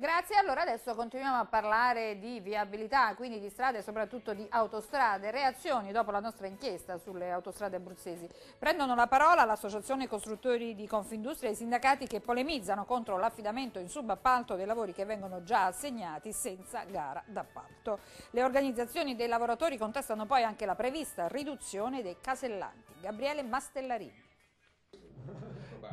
Grazie, allora adesso continuiamo a parlare di viabilità, quindi di strade e soprattutto di autostrade. Reazioni dopo la nostra inchiesta sulle autostrade abruzzesi. Prendono la parola l'Associazione Costruttori di Confindustria e i sindacati che polemizzano contro l'affidamento in subappalto dei lavori che vengono già assegnati senza gara d'appalto. Le organizzazioni dei lavoratori contestano poi anche la prevista riduzione dei casellanti. Gabriele Mastellarini.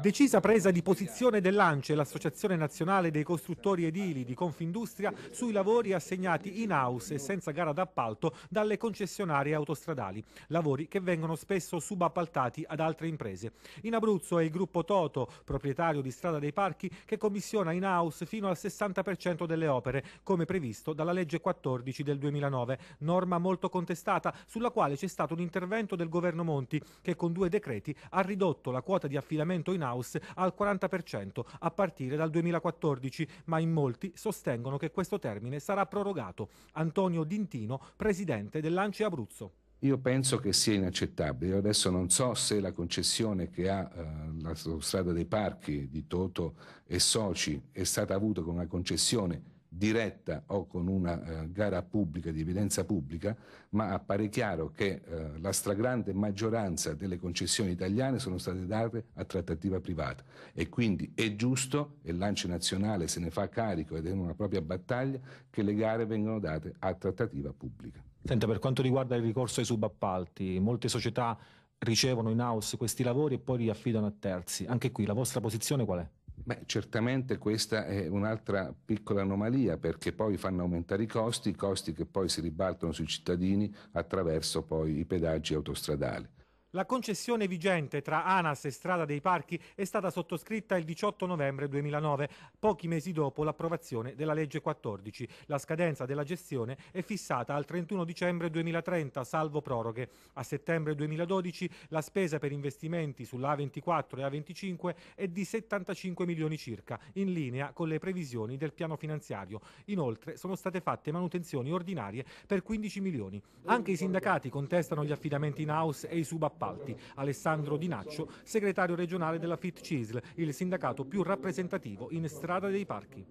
Decisa presa di posizione dell'ANCE, l'Associazione Nazionale dei Costruttori Edili di Confindustria, sui lavori assegnati in house e senza gara d'appalto dalle concessionarie autostradali, lavori che vengono spesso subappaltati ad altre imprese. In Abruzzo è il gruppo Toto, proprietario di Strada dei Parchi, che commissiona in house fino al 60% delle opere, come previsto dalla legge 14 del 2009, norma molto contestata sulla quale c'è stato un intervento del governo Monti che con due decreti ha ridotto la quota di affidamento in in house al 40% a partire dal 2014, ma in molti sostengono che questo termine sarà prorogato. Antonio Dintino, presidente dell'Anci Abruzzo. Io penso che sia inaccettabile. Io adesso non so se la concessione che ha eh, la strada dei parchi di Toto e Soci è stata avuta con una concessione diretta o con una eh, gara pubblica di evidenza pubblica, ma appare chiaro che eh, la stragrande maggioranza delle concessioni italiane sono state date a trattativa privata e quindi è giusto, e l'Ance Nazionale se ne fa carico ed è una propria battaglia, che le gare vengano date a trattativa pubblica. Senta, per quanto riguarda il ricorso ai subappalti, molte società ricevono in house questi lavori e poi li affidano a terzi. Anche qui la vostra posizione qual è? Beh, certamente questa è un'altra piccola anomalia perché poi fanno aumentare i costi, i costi che poi si ribaltano sui cittadini attraverso poi i pedaggi autostradali. La concessione vigente tra ANAS e Strada dei Parchi è stata sottoscritta il 18 novembre 2009, pochi mesi dopo l'approvazione della legge 14. La scadenza della gestione è fissata al 31 dicembre 2030, salvo proroghe. A settembre 2012 la spesa per investimenti sulla A24 e A25 è di 75 milioni circa, in linea con le previsioni del piano finanziario. Inoltre sono state fatte manutenzioni ordinarie per 15 milioni. Anche i sindacati contestano gli affidamenti in house e i subappalti appalti. Alessandro Dinaccio, segretario regionale della FIT-CISL, il sindacato più rappresentativo in strada dei parchi.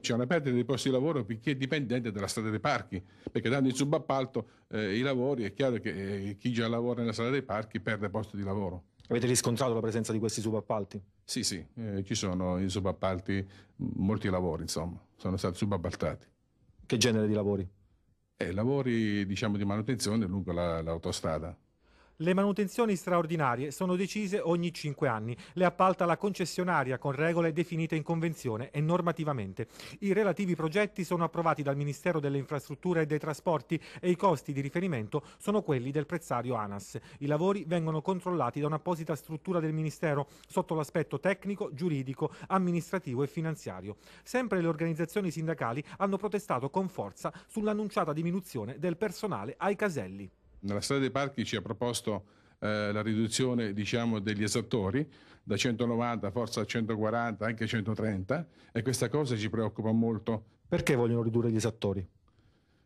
C'è una perdita dei posti di lavoro per chi è dipendente dalla strada dei parchi, perché dando in subappalto eh, i lavori è chiaro che eh, chi già lavora nella strada dei parchi perde posti di lavoro. Avete riscontrato la presenza di questi subappalti? Sì, sì, eh, ci sono in subappalti molti lavori, insomma, sono stati subappaltati. Che genere di lavori? Eh, lavori diciamo, di manutenzione lungo l'autostrada. La, le manutenzioni straordinarie sono decise ogni 5 anni, le appalta la concessionaria con regole definite in convenzione e normativamente. I relativi progetti sono approvati dal Ministero delle Infrastrutture e dei Trasporti e i costi di riferimento sono quelli del prezzario ANAS. I lavori vengono controllati da un'apposita struttura del Ministero sotto l'aspetto tecnico, giuridico, amministrativo e finanziario. Sempre le organizzazioni sindacali hanno protestato con forza sull'annunciata diminuzione del personale ai caselli nella strada dei parchi ci ha proposto eh, la riduzione diciamo, degli esattori da 190 forse a 140 anche a 130 e questa cosa ci preoccupa molto. Perché vogliono ridurre gli esattori?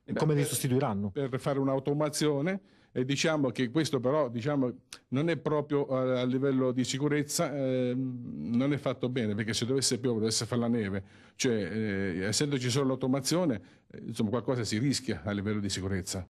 E come li sostituiranno? Per fare un'automazione e diciamo che questo però diciamo, non è proprio eh, a, livello di sicurezza, eh, non è fatto bene perché se dovesse piovere, dovesse fare la neve, cioè eh, essendoci solo l'automazione, eh, insomma qualcosa si rischia a livello di sicurezza.